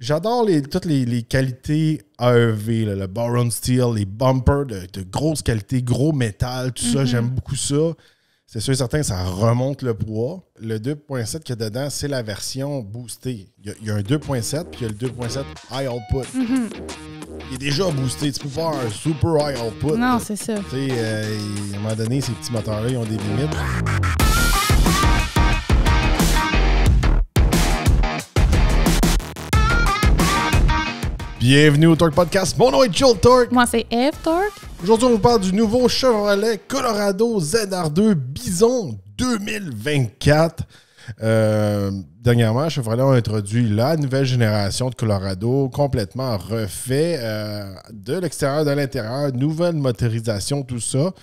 J'adore toutes les, qualités AEV, le Baron Steel, les bumpers de, de, grosse qualité, gros métal, tout ça. Mhm. J'aime beaucoup ça. C'est sûr et certain, ça remonte le poids. Le 2.7 qu'il y a dedans, c'est la version boostée. Il y a, un 2.7 puis il y a le 2.7 high output. Mhm. Il est déjà boosté. Tu peux faire un super high output. Non, c'est ça. Tu sais, euh, à un moment donné, ces petits moteurs-là, ils ont des limites. Bienvenue au Torque Podcast. Mon nom est Joel Torque. Moi, c'est Eve Torque. Aujourd'hui, on vous parle du nouveau Chevrolet Colorado ZR2 Bison 2024. Euh, dernièrement, Chevrolet a introduit la nouvelle génération de Colorado, complètement refait euh, de l'extérieur, de l'intérieur, nouvelle motorisation, tout ça.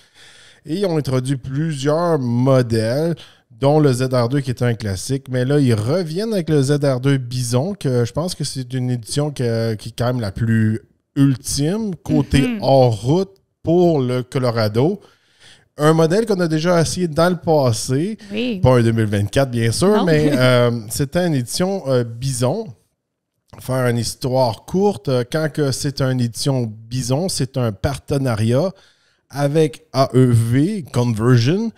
Et ils ont introduit plusieurs modèles dont le ZR2 qui est un classique. Mais là, ils reviennent avec le ZR2 Bison, que je pense que c'est une édition qui est quand même la plus ultime côté mhm. hors route pour le Colorado. Un modèle qu'on a déjà essayé dans le passé, pas en 2024 bien sûr, mais euh, c'était une édition euh, Bison. Faire une histoire courte, euh, quand c'est une édition Bison, c'est un partenariat avec AEV, Conversion,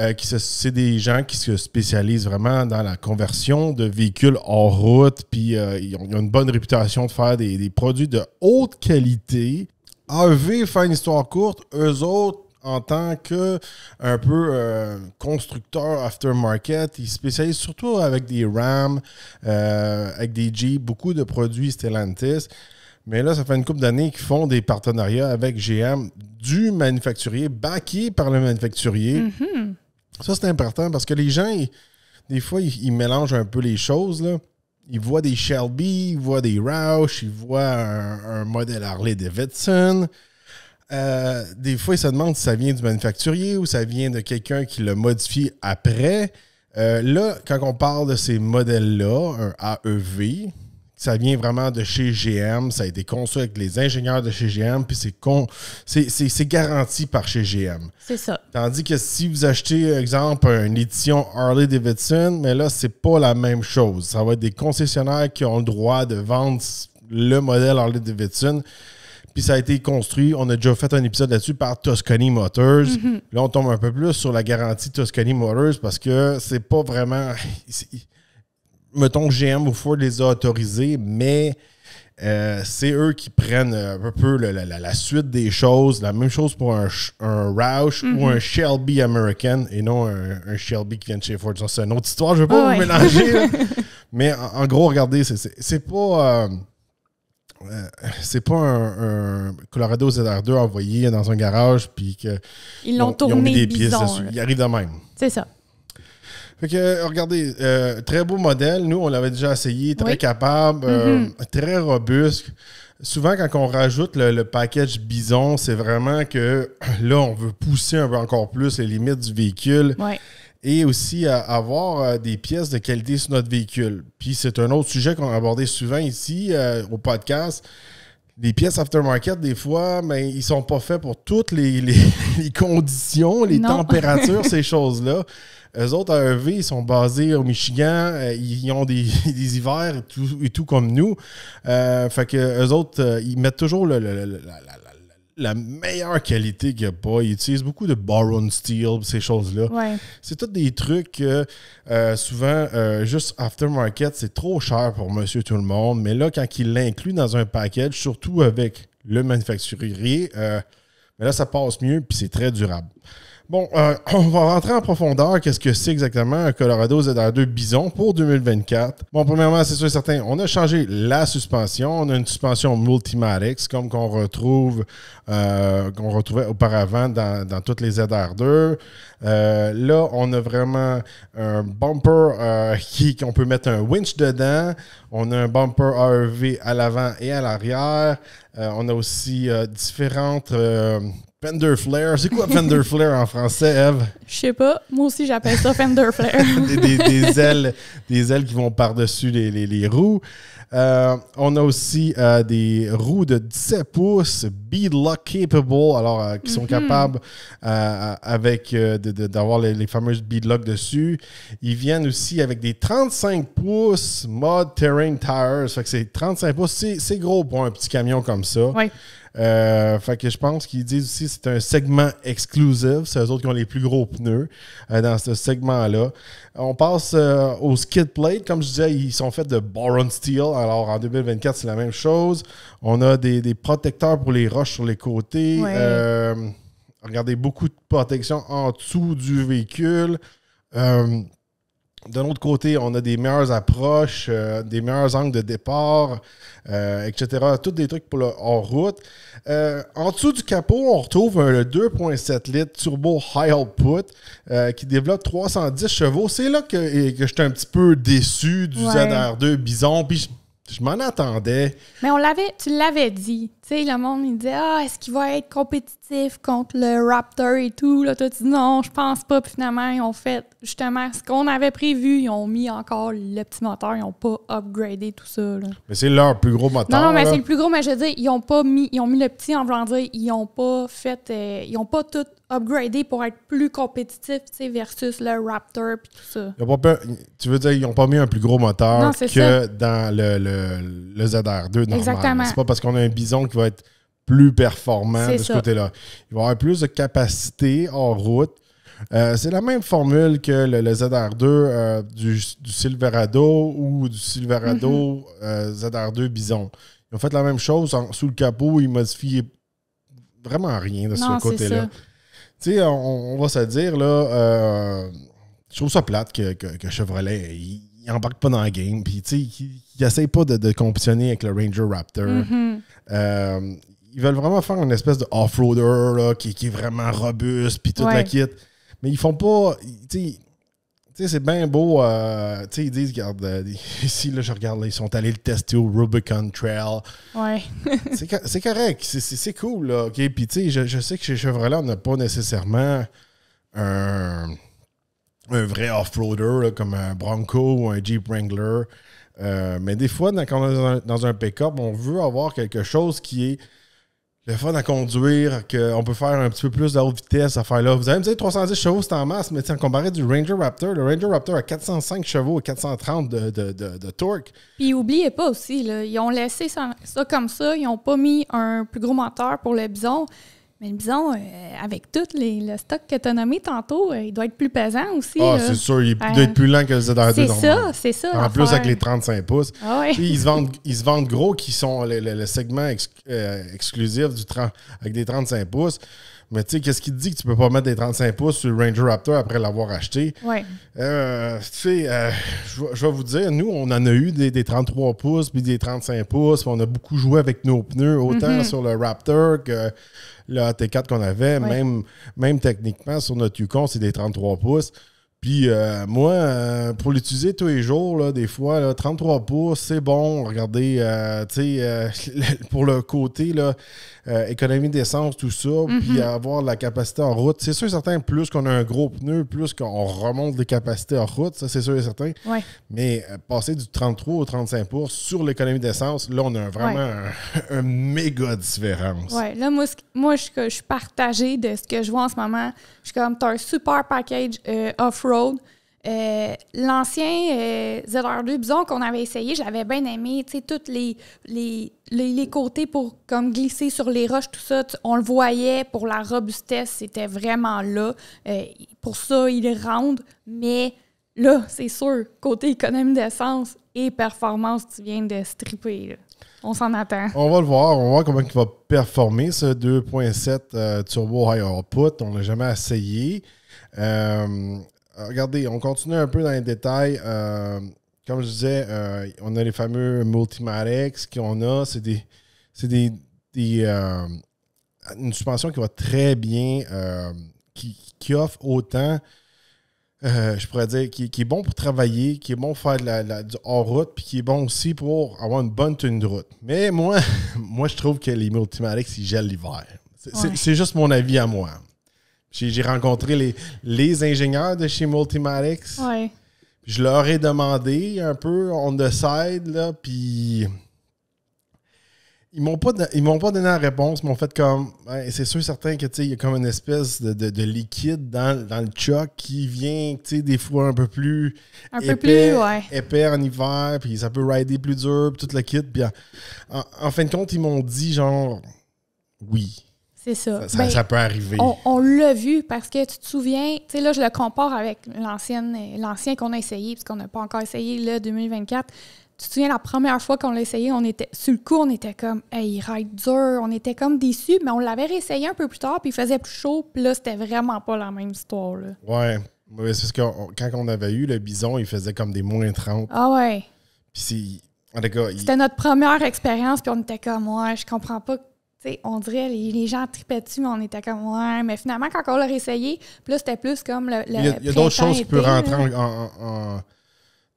euh, qui c'est des gens qui se spécialisent vraiment dans la conversion de véhicules en route, puis euh, ils, ont, une bonne réputation de faire des, produits de haute qualité. AEV, faire une histoire courte, eux autres, en tant que un peu euh, constructeur aftermarket. Ils spécialisent surtout avec des Ram, avec des Jeep, beaucoup de produits Stellantis. Mais là, ça fait une couple d'années qu'ils font des partenariats avec GM du manufacturier, baqué par le manufacturier. Mhm. Ça, c'est important parce que les gens, des fois, ils, mélangent un peu les choses. Là. Ils voient des Shelby, ils voient des Roush, ils voient un, modèle Harley Davidson. Euh, des fois, ils se demandent si ça vient du manufacturier ou ça vient de quelqu'un qui le modifie après. Euh, là, quand on parle de ces modèles-là, un AEV, ça vient vraiment de chez GM, ça a été construit avec les ingénieurs de chez GM, puis c'est con, c'est garanti par chez GM. C'est ça. Tandis que si vous achetez, exemple, une édition Harley Davidson, mais là, c'est pas la même chose. Ça va être des concessionnaires qui ont le droit de vendre le modèle Harley Davidson. Puis ça a été construit, on a déjà fait un épisode là-dessus par Toscany Motors. Mhm. Là, on tombe un peu plus sur la garantie Toscany Motors parce que c'est pas vraiment. mettons, GM ou Ford les a autorisés, mais euh, c'est eux qui prennent un peu la, suite des choses. La même chose pour un, un Roush ou mhm. un Shelby American et non un, Shelby qui vient de chez Ford. C'est une autre histoire, je ne vais pas vous mélanger. mais en, gros, regardez, c'est pas. Euh, euh, c'est pas un, Colorado ZR2 envoyé dans un garage puis que ils l'ont tourné ont mis des pièces dessus. Il arrive de même. C'est ça. Fait que, euh, regardez, euh, très beau modèle. Nous, on l'avait déjà essayé, très capable, euh, mhm. très robuste. Souvent, quand on rajoute le, package bison, c'est vraiment que là, on veut pousser un peu encore plus les limites du véhicule. Et aussi avoir des pièces de qualité sur notre véhicule. Puis c'est un autre sujet qu'on a abordé souvent ici au podcast les pièces aftermarket, des fois, mais ils ils sont pas faits pour toutes les, conditions, les températures, ces choses-là. Eux autres, à EV, ils sont basés au Michigan, euh, ils ont des, hivers et tout, comme nous. Euh, fait que autres, euh, ils mettent toujours le, la, la meilleure qualité qu'il n'y a pas. Ils utilisent beaucoup de baron steel, ces choses-là. C'est tout des trucs que, euh, souvent, euh, juste aftermarket, c'est trop cher pour monsieur tout le monde. Mais là, quand il l'inclut dans un package, surtout avec le manufacturier, euh, mais là, ça passe mieux puis c'est très durable. Bon, euh, on va rentrer en profondeur. Qu'est-ce que c'est exactement un Colorado ZR2 Bison pour 2024? Bon, premièrement, c'est sûr et certain, on a changé la suspension. On a une suspension Multimatic, comme qu'on retrouve, euh, qu'on retrouvait auparavant dans, toutes les ZR2. Euh, là, on a vraiment un bumper qui qu'on peut mettre un winch dedans. On a un bumper ARV e à l'avant et à l'arrière. on a aussi différentes Fender Flare. C'est quoi Fender Flare en français, Eve? Je sais pas. Moi aussi, j'appelle ça Fender Flare. des, ailes, des ailes qui vont par-dessus les, roues. Euh, on a aussi euh, des roues de 17 pouces, beadlock Capable, alors euh, qui sont mhm. capables avec d'avoir les, fameuses beadlock dessus. Ils viennent aussi avec des 35 pouces Mod Terrain Tires. c'est 35 pouces, c'est gros pour un petit camion comme ça. Oui. Euh, fait que je pense qu'ils disent aussi que c'est un segment exclusif. C'est eux autres qui ont les plus gros pneus euh, dans ce segment-là. On passe euh, au skid plate. Comme je disais, ils sont faits de boron steel. Alors en 2024, c'est la même chose. On a des, protecteurs pour les roches sur les côtés. regardez, beaucoup de protection en dessous du véhicule d'un autre côté, on a des meilleures approches, euh, des meilleurs angles de départ, euh, etc. Tous des trucs pour le hors-route. Euh, en dessous du capot, on retrouve un 2.7 litres turbo high output qui développe 310 chevaux. C'est là que, que j'étais un petit peu déçu du ZR2 Bison. Puis je, m'en attendais. Mais on l'avait, tu l'avais dit. Tu sais, le monde, il dit Ah, est-ce qu'il va être compétitif contre le Raptor et tout? Là, toi, tu non, je pense pas. Puis finalement, ils ont fait justement ce qu'on avait prévu. Ils ont mis encore le petit moteur. Ils ont pas upgradé tout ça. Mais c'est leur plus gros moteur. Non, non, mais c'est le plus gros. Mais je veux dire, ils ont pas mis, ils ont mis le petit en voulant ils ont pas fait, euh, ils ont pas tout upgradé pour être plus compétitif, tu sais, versus le Raptor et tout ça. tu veux dire, ils n'ont pas mis un plus gros moteur que dans le, le, le ZR2 normal. Exactement. C'est pas parce qu'on a un bison qui va être plus performant de ce côté-là. Il va avoir plus de capacité en route. Euh, c'est la même formule que le, ZR2 euh, du, Silverado ou du Silverado mhm. euh, ZR2 Bison. Ils ont fait la même chose sous le capot, ils modifiaient vraiment rien de ce côté-là. Tu sais, on, va se dire, là, je trouve ça plate que, Chevrolet, il, embarque pas dans le game, puis tu sais, il, pas de, de compétitionner avec le Ranger Raptor. Mhm. Euh, ils veulent vraiment faire une espèce de off-roader qui, est vraiment robuste, puis toute la kit. Mais ils font pas. Tu sais, c'est bien beau. Euh, tu sais, ils disent, regarde, euh, ici, je regarde, ils sont allés le tester au Rubicon Trail. Ouais. c'est correct, c'est cool, là. puis tu sais, je, sais que chez Chevrolet, on n'a pas nécessairement un, un vrai off-roader, comme un Bronco ou un Jeep Wrangler. Euh, mais des fois, quand on est dans un, pick-up, on veut avoir quelque chose qui est le fun à conduire, qu'on peut faire un petit peu plus de haute vitesse à faire là. Vous allez me dire 310 chevaux, c'est en masse, mais tiens, comparé du Ranger Raptor, le Ranger Raptor a 405 chevaux et 430 de, de, de, torque. Puis n'oubliez pas aussi, là, ils ont laissé ça, ça comme ça, ils n'ont pas mis un plus gros moteur pour le bison. Mais disons, euh, avec tout le stock que tu as nommé tantôt, euh, il doit être plus pesant aussi. Ah, c'est sûr, il doit être plus lent que le zr C'est ça, c'est ça. En plus, avec les 35 pouces. Ah Puis, ils se, vendent, ils se vendent gros qui sont le, segment euh, exclusif du avec des 35 pouces. Mais tu sais, qu'est-ce qui te dit que tu peux pas mettre des 35 pouces sur le Ranger Raptor après l'avoir acheté? Oui. Euh, tu sais, euh, je vais vous dire, nous, on en a eu des, 33 pouces puis des 35 pouces. On a beaucoup joué avec nos pneus, autant mhm. sur le Raptor que le t 4 qu'on avait, même, même techniquement sur notre Yukon, c'est des 33 pouces. Puis euh, moi, pour l'utiliser tous les jours, là, des fois, 33 pouces, c'est bon. Regardez, tu sais, pour le côté, là, euh, économie d'essence, tout ça, mhm. puis avoir la capacité en route. C'est sûr et certain, plus qu'on a un gros pneu, plus qu'on remonte les capacités en route, ça c'est sûr et certain. Mais euh, passer du 33 au 35 pour sur l'économie d'essence, là, on a vraiment un, méga différence. Oui, là, moi, moi je, je, suis partagée de ce que je vois en ce moment. Je suis comme, tu as un super package euh, off-road euh, l'ancien euh, zr 2 bison qu'on avait essayé, j'avais bien aimé, tu sais, tous les, les, les, côtés pour comme glisser sur les roches, tout ça, on le voyait pour la robustesse, c'était vraiment là. Euh, pour ça, il est rond mais là, c'est sûr, côté économie d'essence et performance, tu viens de stripper. On s'en attend. On va le voir. On va voir comment il va performer, ce 2.7 turbo high output. On ne l'a jamais essayé. Euh, euh, regardez, on continue un peu dans les détails. Euh, comme je disais, euh, on a les fameux Multimarex qu'on a. C'est des. C'est des. une suspension qui va très bien. Qui, offre autant. je pourrais dire qui, est bon pour travailler, qui est bon pour faire du hors-route, puis qui est bon aussi pour avoir une bonne tenue de route. Mais moi, moi je trouve que les Multimarex, ils gèlent l'hiver. C'est juste mon avis à moi. J'ai rencontré les, les ingénieurs de chez Multimatics. Je leur ai demandé un peu on the side, là, puis ils m'ont pas m'ont pas donné la réponse m'ont fait comme ben, c'est sûr certain que il y a comme une espèce de, liquide dans, le choc qui vient des fois un peu plus un épais, en hiver puis ça peut rider plus dur toute tout le kit en, fin de compte ils m'ont dit genre oui c'est ça. Ça, ben, peut arriver. On, l'a vu parce que tu te souviens, tu sais, là, je le compare avec l'ancien qu'on a essayé, parce qu'on n'a pas encore essayé, le 2024. Tu te souviens, la première fois qu'on l'a essayé, on était, sur le coup, on était comme, hey, il ride dur, on était comme déçus, mais on l'avait réessayé un peu plus tard, puis il faisait plus chaud, puis là, c'était vraiment pas la même histoire. Ouais. c'est parce que quand on avait eu le bison, il faisait comme des moins 30. Ah ouais. Puis C'était notre première expérience, puis on était comme, ouais, je comprends pas on dirait les, gens tripaient dessus, mais on était comme ouais, mais finalement, quand on l'a essayé, plus c'était plus comme le. il y a, d'autres choses qui peuvent rentrer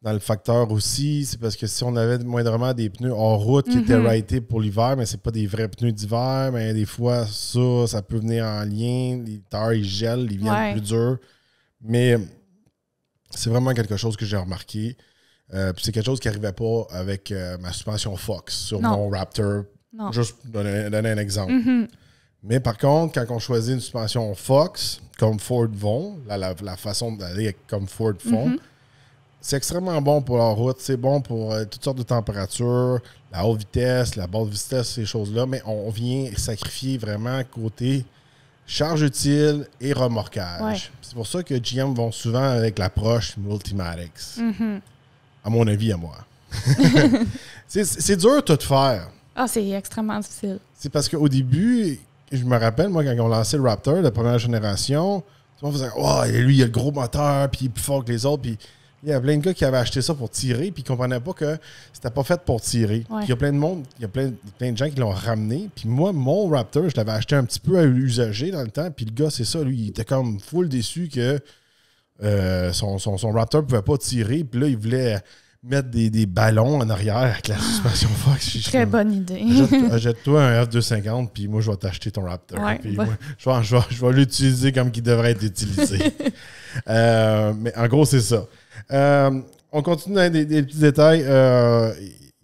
dans le facteur aussi. C'est parce que si on avait moindrement des pneus en route qui étaient mhm. rightés pour l'hiver, mais c'est pas des vrais pneus d'hiver, mais des fois, ça, ça peut venir en lien. Les terres, ils gèlent, ils viennent plus durs. Mais c'est vraiment quelque chose que j'ai remarqué. Euh, c'est quelque chose qui n'arrivait pas avec euh, ma suspension Fox sur mon Raptor Juste donner, donner un exemple. Mm-hmm. Mais par contre, quand on choisit une suspension Fox, comme Ford vont, la, façon d'aller comme Ford font, mm-hmm. c'est extrêmement bon pour la route. C'est bon pour euh, toutes sortes de températures, la haute vitesse, la basse vitesse, ces choses-là. Mais on vient sacrifier vraiment côté charge utile et remorquage. C'est pour ça que GM vont souvent avec l'approche Multimatics. Mm-hmm. À mon avis, à moi. c'est dur tout faire. Ah, c'est extrêmement difficile. C'est parce qu'au début, je me rappelle, moi, quand on lançait le Raptor, la première génération, tout le monde faisait Oh, lui, il a le gros moteur, puis il est plus fort que les autres. Puis il y a plein de gars qui avaient acheté ça pour tirer, puis ils ne comprenaient pas que c'était pas fait pour tirer. Il y a plein de monde, il y a plein, de gens qui l'ont ramené. Puis moi, mon Raptor, je l'avais acheté un petit peu à l'usager dans le temps. Puis le gars, c'est ça, lui, il était comme full déçu que euh, son, son Raptor ne pouvait pas tirer. Puis là, il voulait mettre des, des, ballons en arrière avec la ah, suspension Fox. Très bonne idée. Jette-toi un F250, puis moi, je vais t'acheter ton Raptor. Bah. je vais, je vais, l'utiliser comme il devrait être utilisé. Euh, mais en gros, c'est ça. Euh, on continue dans des, petits détails. Euh,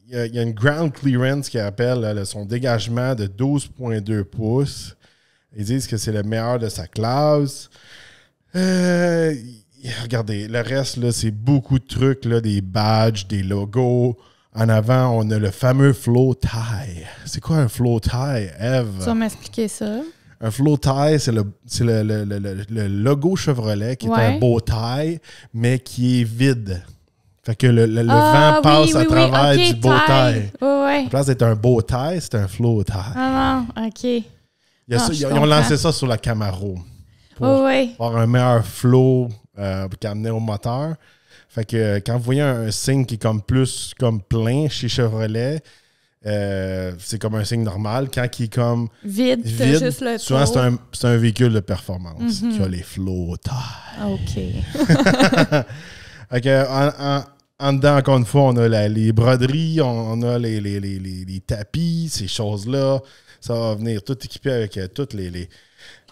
il y, a une ground clearance qui appelle son dégagement de 12,2 pouces. Ils disent que c'est le meilleur de sa classe. Euh, regardez, le reste, c'est beaucoup de trucs, là, des badges, des logos. En avant, on a le fameux flow tie. C'est quoi un flow tie, Eve? Tu vas m'expliquer ça. Un flow tie, c'est le, logo Chevrolet qui est un beau tie, mais qui est vide. Fait que le, ah vent passe à travers du beau tie. En place d'être un beau tie, c'est un flow tie. Ah non, OK. ils ont lancé ça sur la Camaro pour avoir un meilleur flow euh, qui au moteur. Fait que euh, quand vous voyez un, signe qui est comme plus comme plein chez Chevrolet, euh, c'est comme un signe normal. Quand il est comme vide, juste le souvent c'est un, véhicule de performance mhm. qui a les flots OK. en, en, dedans, encore une fois, on a les broderies, on, a les, les tapis, ces choses-là ça va venir tout équipé avec toute euh, toutes les,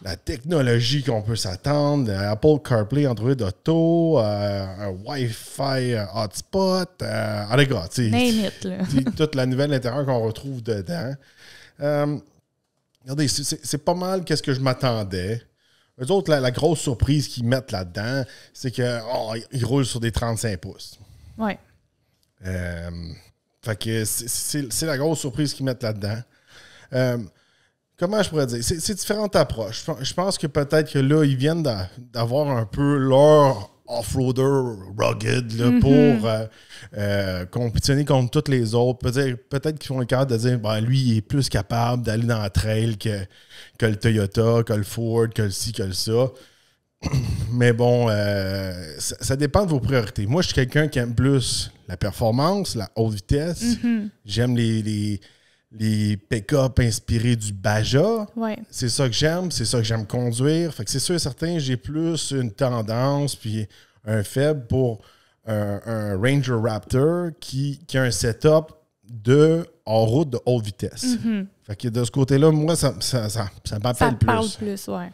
la technologie qu'on peut s'attendre, euh, Apple CarPlay, Android Auto, euh, un Wi-Fi hotspot, c'est ah, toute la nouvelle intérieure qu'on retrouve dedans. regardez, c'est pas mal qu'est-ce que je m'attendais. Eux autres, la, grosse surprise qu'ils mettent là-dedans, c'est qu'ils oh, roulent sur des 35 pouces. Ouais. fait que c'est la grosse surprise qu'ils mettent là-dedans. Euh, comment je pourrais dire? C'est différentes approches. Je pense que peut-être que là, ils viennent d'avoir un peu leur off-roader rugged mm-hmm. pour euh, euh, compétitionner contre toutes les autres. Peut-être qu'ils font le cas de dire ben, lui, il est plus capable d'aller dans la trail que, que le Toyota, que le Ford, que le ci, que le ça. Mais bon, ça, dépend de vos priorités. Moi, je suis quelqu'un qui aime plus la performance, la haute vitesse. Mm-hmm. J'aime les les pick-up inspirés du Baja. C'est ça que j'aime, c'est ça que j'aime conduire. Fait c'est sûr et certain, j'ai plus une tendance puis un faible pour euh, un, Ranger Raptor qui, a un setup de en route de haute vitesse. Mm-hmm. Fait de ce côté-là, moi, ça, ça, m'appelle plus. Ça parle plus, ouais.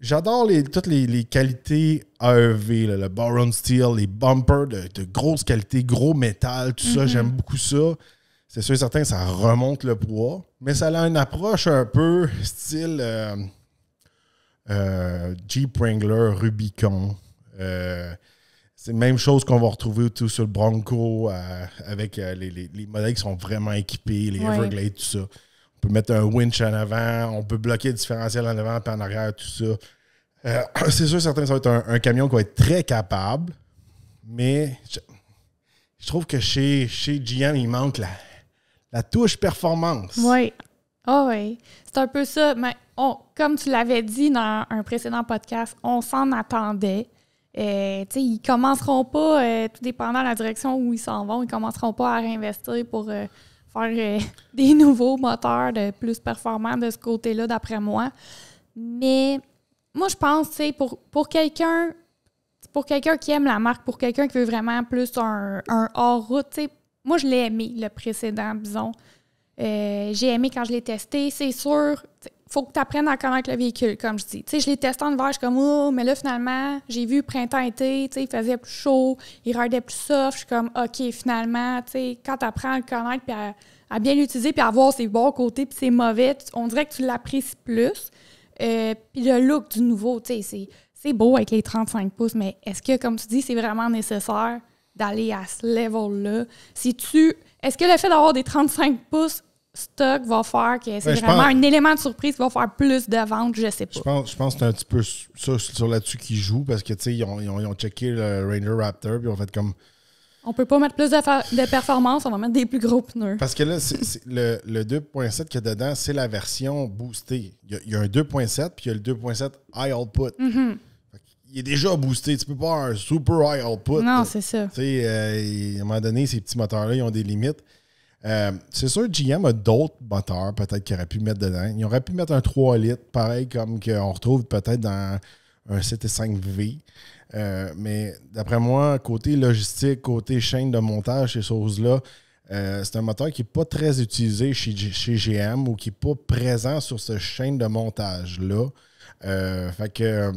J'adore toutes les, les, qualités AEV, le Baron Steel, les bumpers de, de, grosse qualité, gros métal, tout ça. Mm-hmm. J'aime beaucoup ça c'est sûr et certain ça remonte le poids, mais ça a une approche un peu style euh, euh, Jeep Wrangler, Rubicon. Euh, c'est la même chose qu'on va retrouver tout sur le Bronco avec les, modèles qui sont vraiment équipés, les Everglades, tout ça. On peut mettre un winch en avant, on peut bloquer le différentiel en avant et en arrière, tout ça. c'est sûr et certain ça va être un, camion qui va être très capable, mais je, trouve que chez, chez GM, il manque la, la touche performance. Oui. Ah oui, c'est un peu ça. Mais comme tu l'avais dit dans un précédent podcast, on s'en attendait. Euh, sais, ils commenceront pas, euh, tout dépendant de la direction où ils s'en vont, ils commenceront pas à réinvestir pour euh, faire des nouveaux moteurs de plus performants de ce côté-là, d'après moi. Mais moi, je pense, pour, pour quelqu'un pour quelqu'un qui aime la marque, pour quelqu'un qui veut vraiment plus un, un hors-route, moi, je l'ai aimé, le précédent bison. Euh, j'ai aimé quand je l'ai testé, c'est sûr. Faut que tu apprennes à connaître le véhicule, comme je dis. sais, je l'ai testé en hiver, je suis comme, oh, mais là, finalement, j'ai vu printemps-été, il faisait plus chaud, il rendait plus soft. Je suis comme, OK, finalement, tu quand tu apprends à le connaître, puis à, bien l'utiliser, puis à voir ses bons côtés, puis ses mauvais, on dirait que tu l'apprécies plus. Euh, puis le look du nouveau, c'est beau avec les 35 pouces, mais est-ce que, comme tu dis, c'est vraiment nécessaire? d'aller à ce level-là? Si tu. Est-ce que le fait d'avoir des 35 pouces stock va faire que c'est ben, vraiment un élément de surprise qui va faire plus de ventes, je sais pas. Je pense, que c'est un petit peu ça sur là-dessus qu'ils jouent parce que tu sais, ils ont, checké le Ranger Raptor puis ils ont fait comme. On peut pas mettre plus de, performance, on va mettre des plus gros pneus. Parce que là, le, 2.7 qu'il y a dedans, c'est la version boostée. Il y a, un 2.7 puis il y a le 2.7 high output. Mm-hmm il est déjà boosté. Tu peux pas avoir un super high output. Non, c'est ça. Tu sais, euh, à un moment donné, ces petits moteurs-là, ils ont des limites. Euh, c'est sûr, GM a d'autres moteurs peut-être qu'il aurait pu mettre dedans. Ils aurait pu mettre un 3 litres, pareil comme on retrouve peut-être dans un et 5 v euh, mais d'après moi, côté logistique, côté chaîne de montage, ces choses-là, c'est un moteur qui n'est pas très utilisé chez, chez GM ou qui n'est pas présent sur ce chaîne de montage-là. fait que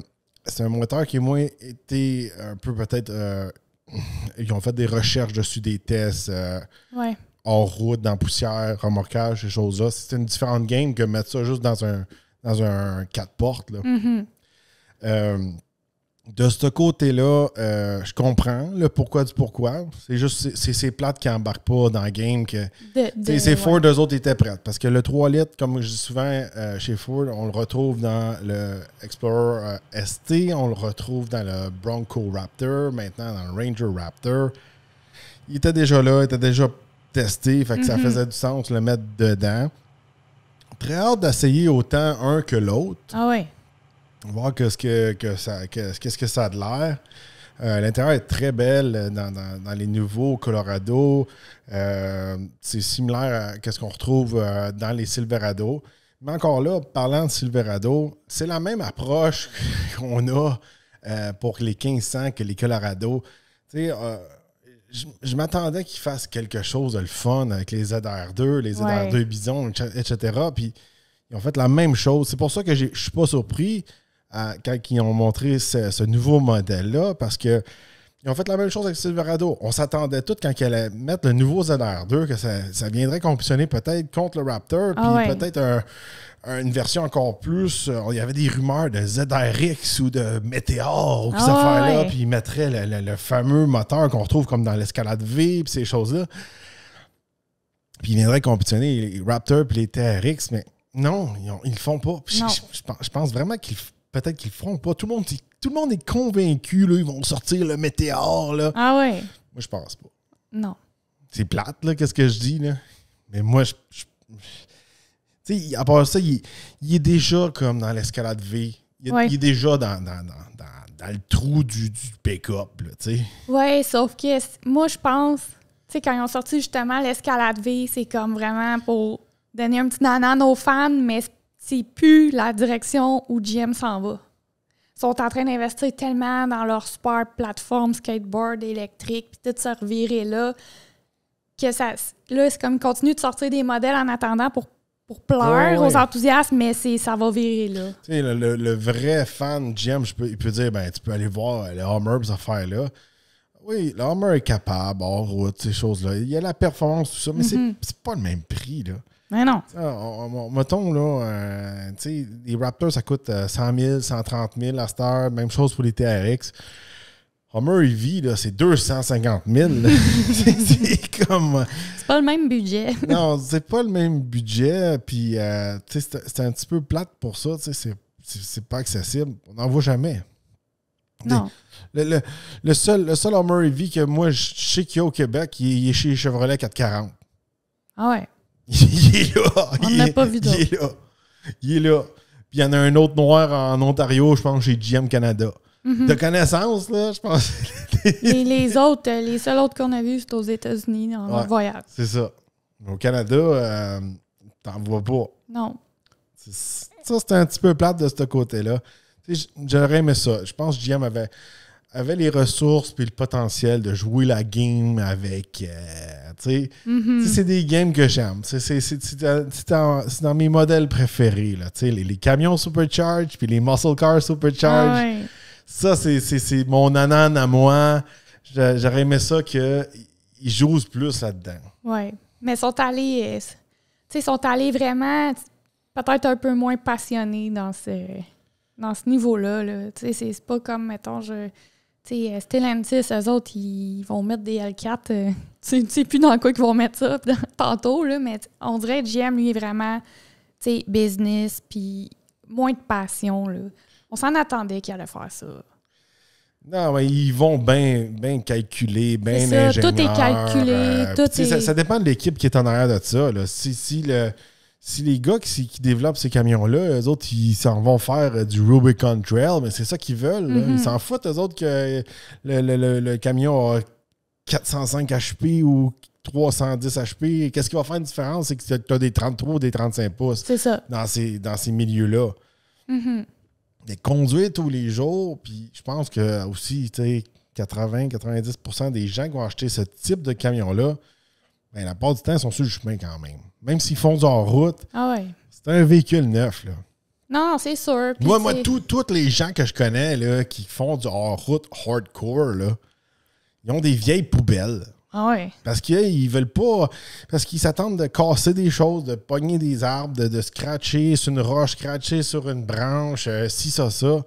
c'est un moteur qui, est moins été un peu peut-être. Euh, ils ont fait des recherches dessus, des tests. En euh, route, dans poussière, remorquage, ces choses-là. C'est une différente game que mettre ça juste dans un, dans un quatre portes. Là. Mm-hmm. Euh, de ce côté-là, euh, je comprends le pourquoi du pourquoi. C'est juste, c'est ces plates qui n'embarquent pas dans le game. que C'est Ford, eux autres étaient prêtes. Parce que le 3 litres, comme je dis souvent euh, chez Ford, on le retrouve dans le Explorer euh, ST, on le retrouve dans le Bronco Raptor, maintenant dans le Ranger Raptor. Il était déjà là, il était déjà testé, fait que ça mm-hmm. faisait du sens de le mettre dedans. Très hâte d'essayer autant un que l'autre. Ah ouais. On voir qu'est-ce que, ça, qu'est-ce que ça a de l'air. Euh, l'intérieur est très belle euh, dans, les nouveaux Colorado. Euh, c'est similaire à ce qu'on retrouve dans les Silverado. Mais encore là, parlant de Silverado, c'est la même approche qu'on a pour les 1500 que les Colorado. je, m'attendais qu'ils fassent quelque chose de le fun avec les ZR2, les ZR2 Bison, etc. Puis ils ont fait la même chose. C'est pour ça que je ne suis pas surpris quand ils ont montré ce, nouveau modèle-là, parce que ils ont fait la même chose avec Silverado. On s'attendait tout quand ils allaient mettre le nouveau ZR2 que ça, viendrait compétitionner peut-être contre le Raptor, ah puis peut-être une version encore plus. Euh, il y avait des rumeurs de ZRX ou de Meteor ou que ça ah affaires-là, puis ils mettraient le, fameux moteur qu'on retrouve comme dans l'escalade V, puis ces choses-là. Puis ils viendraient compétitionner les Raptor puis les TRX, mais non, ils, le font pas. je, pense vraiment qu'ils peut-être qu'ils le feront pas. Tout le monde, tout le monde est convaincu, là, ils vont sortir le météore. Là. Ah ouais? Moi, je pense pas. Non. C'est plate, là, qu'est-ce que je dis, là. Mais moi, je. tu sais, à part ça, il, est déjà comme dans l'escalade V. Il, est déjà dans, le trou du, du pick-up, Oui, Ouais, sauf que moi, je pense. Tu sais, quand ils ont sorti justement l'escalade V, c'est comme vraiment pour donner un petit nanan aux fans, mais c'est c'est plus la direction où GM s'en va. Ils sont en train d'investir tellement dans leur super plateforme, skateboard électrique, puis tout se revirer là, que ça. Là, c'est comme continuer de sortir des modèles en attendant pour pour aux enthousiastes, mais c'est ça va virer là. le, vrai fan GM, il peut dire ben tu peux aller voir le Hummer ces affaires-là. Oui, le Hummer est capable, hors route, ces choses-là. Il y a la performance, tout ça, mais ce mhm. c'est pas le même prix. là. Mais non. mettons, là, euh, les Raptors, ça coûte 100 000, 130 000 à Star. Même chose pour les TRX. Homer, EV, c'est 250 000. c'est comme. Euh, c'est pas le même budget. non, c'est pas le même budget. Puis, euh, c'est un petit peu plate pour ça. C'est pas accessible. On n'en voit jamais. Non. Le, seul, le seul Homer, EV que moi, je sais qu'il y a au Québec, il, il est chez Chevrolet 440. Ah ouais. il est là. On n'a pas vu d'autre. Il est là. Il est là. Puis il y en a un autre noir en Ontario, je pense, chez GM Canada. Mhm. De connaissance, là, je pense. les, les autres, euh, les seuls autres qu'on a vus, c'est aux États-Unis dans ouais, voyage. C'est ça. Au Canada, euh, t'en vois pas. Non. Ça, c'est un petit peu plate de ce côté-là. J'aurais aimé ça. Je pense que GM avait avait les ressources puis le potentiel de jouer la game avec. Euh, tu mhm. C'est des games que j'aime. C'est dans, mes modèles préférés. Là, les, les camions supercharged puis les muscle cars supercharged. Ah ça, c'est mon ananas à moi. J'aurais aimé ça qu'ils jouent plus là-dedans. Oui. Mais ils sont allés, euh, ils sont allés vraiment peut-être un peu moins passionnés dans ce, dans ce niveau-là. Là. là. C'est pas comme, mettons, je sais, euh, Stellantis, eux autres, ils vont mettre des L4. Euh, tu sais plus dans quoi ils vont mettre ça, tantôt, là, mais on dirait que GM, lui, est vraiment, tu sais, business, puis moins de passion, là. On s'en attendait qu'il allait faire ça. Non, mais ils vont bien calculer, bien ingénieur. Tout est calculé, euh, tout Ça, ça, dépend de l'équipe qui est en arrière de ça, là. Si, si le si les gars qui, développent ces camions-là, eux autres, ils s'en vont faire euh, du Rubicon Trail, mais c'est ça qu'ils veulent. Ils mhm. s'en foutent, eux autres, que le, camion a 405 HP ou 310 HP. Qu'est-ce qui va faire une différence? C'est que tu as des 33 ou des 35 pouces. ça. Dans ces, dans ces milieux-là. -hmm. conduire tous les jours, puis je pense que aussi, tu sais, 80-90% des gens qui ont acheté ce type de camion-là, ben, la part du temps, ils sont sur le chemin quand même. Même s'ils font du hors-route, ah c'est un véhicule neuf. Non, c'est sûr. moi, moi tous les gens que je connais là, qui font du hors-route hardcore, ils ont des vieilles poubelles. Ah ouais. Parce qu'ils euh, veulent pas. Parce qu'ils s'attendent de casser des choses, de pogner des arbres, de, de scratcher sur une roche, scratcher sur une branche, si euh, ça, ça.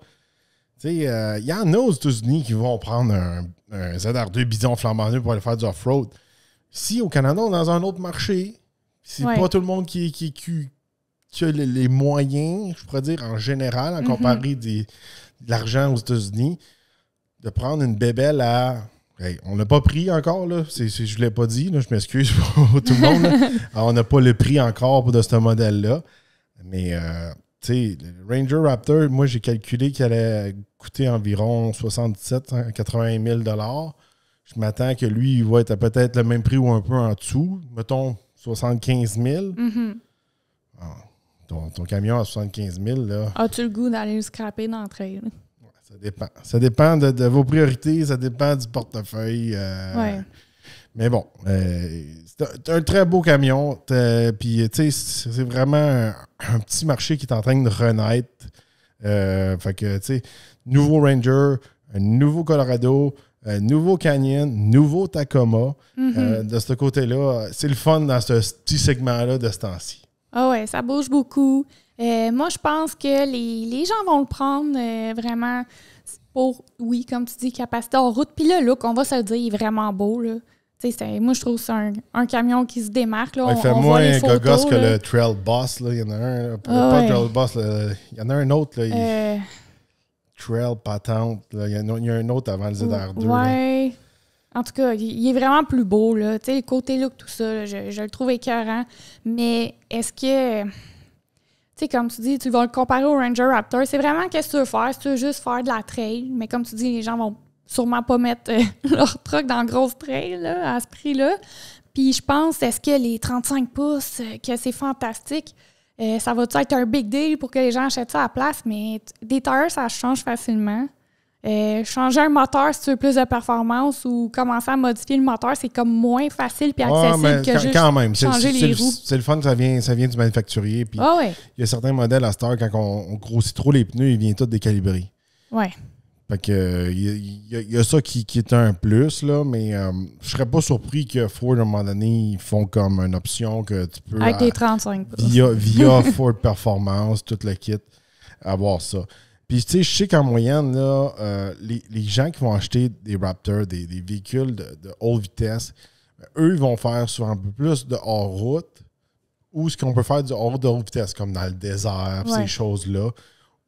Tu sais, euh, il y en a aux États-Unis qui vont prendre un, ZR2 bison flambant pour aller faire du off-road. Si au Canada, on est dans un autre marché, c'est pas tout le monde qui, a les, moyens, je pourrais dire en général, en mhm. comparé des, l'argent aux États-Unis, de prendre une bébelle à. on n'a pas pris encore, là. je ne l'ai pas dit, je m'excuse pour tout le monde. on n'a pas le prix encore de ce modèle-là. Mais, euh, tu sais, le Ranger Raptor, moi, j'ai calculé qu'il allait coûter environ 77, 80 000 je m'attends que lui, il va être à peut-être le même prix ou un peu en dessous. Mettons 75 000. Mhm. Ah, ton, camion à 75 000, là. As-tu le goût d'aller le scraper d'entrée? ça dépend. Ça dépend de, vos priorités, ça dépend du portefeuille. Euh, mais bon, euh, c'est un très beau camion. Puis, c'est vraiment un, petit marché qui est en train de renaître. Euh, fait que, tu sais, nouveau Ranger, un nouveau Colorado, euh, nouveau Canyon, nouveau Tacoma. Mhm. Euh, de ce côté-là, c'est le fun dans ce petit segment-là de ce temps-ci. Ah ouais, ça bouge beaucoup. Euh, moi, je pense que les, gens vont le prendre vraiment pour, oui, comme tu dis, capacité en route. Puis le look, on va se dire, il est vraiment beau. Là. Moi, je trouve que c'est un, camion qui se démarque. il fait moins un que le Trail Boss. Il y en a un. Ah il y en a un autre. Là, trail patente. Il y, a un autre avant le ZR2. Ouais. En tout cas, il est vraiment plus beau. Là. sais, le côté look, tout ça, je, le trouve écœurant. Mais est-ce que. Tu sais, comme tu dis, tu vas le comparer au Ranger Raptor. C'est vraiment qu'est-ce que tu veux faire. Si tu veux juste faire de la trail, mais comme tu dis, les gens vont sûrement pas mettre euh, leur truck dans le gros trail à ce prix-là. Puis je pense, est-ce que les 35 pouces, euh, que c'est fantastique? Euh, ça va être un big deal pour que les gens achètent ça à la place? Mais des tailleurs, ça change facilement. Euh, changer un moteur si tu veux plus de performance ou commencer à modifier le moteur, c'est comme moins facile puis accessible que quand, juste changer les roues. C'est le fun, ça vient, ça vient du manufacturier. Puis ah il y a certains modèles à heure, quand on, grossit trop les pneus, ils viennent tous décalibrer. Ouais il euh, y, a ça qui, est un plus, là, mais je euh, je serais pas surpris que Ford, à un moment donné, ils font comme une option que tu peux. Avec des 35 Via, via Ford Performance, tout le kit, avoir ça. Puis, tu sais, je sais qu'en moyenne, euh, les, gens qui vont acheter des Raptors, des, véhicules de, haute vitesse, eux, ils vont faire souvent un peu plus de hors-route ou ce qu'on peut faire du hors de haute vitesse, comme dans le désert, ces choses-là.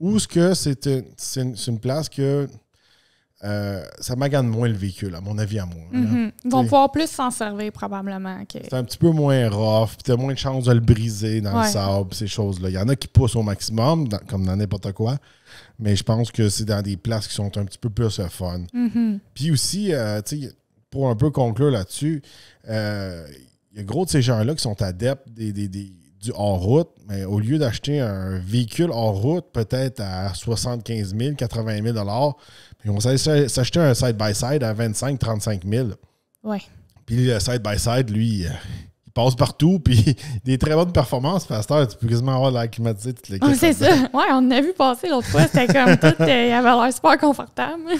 Ou est-ce que c'est une, place que euh, ça magane moins le véhicule, à mon avis, à moi. Donc, mhm. Ils vont pouvoir plus s'en servir, probablement. C'est un petit peu moins rough, puis tu as moins de chances de le briser dans le sable, ces choses-là. Il y en a qui poussent au maximum, comme dans n'importe quoi, mais je pense que c'est dans des places qui sont un petit peu plus fun. Mhm. Puis aussi, euh, pour un peu conclure là-dessus, euh, il y a gros de ces gens-là qui sont adeptes des du hors-route, mais au lieu d'acheter un véhicule hors-route, peut-être à 75 000, 80 000 on vont s'acheter un side-by-side à 25 35 000 Oui. Puis le side-by-side, lui, il passe partout, puis des très bonnes performances. Pasteur, tu peux quasiment avoir de l'air climatisé toutes les C'est ça. Ouais, on a vu passer l'autre fois. C'était comme tout, euh, il avait l'air super confortable.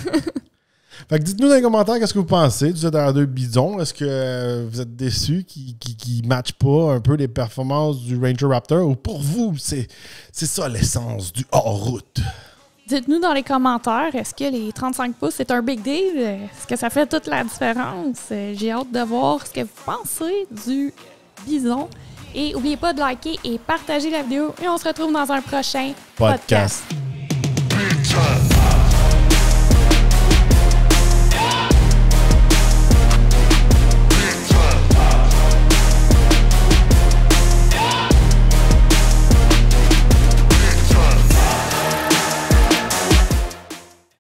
Fait que dites-nous dans les commentaires qu'est-ce que vous pensez du à 2 Bison. Est-ce que euh, vous êtes déçu qu'il ne matche pas un peu les performances du Ranger Raptor ou pour vous, c'est ça l'essence du hors-route? Dites-nous dans les commentaires, est-ce que les 35 pouces, c'est un big deal? Est-ce que ça fait toute la différence? Euh, j'ai hâte de voir ce que vous pensez du bison. Et n'oubliez pas de liker et partager la vidéo. Et on se retrouve dans un prochain podcast.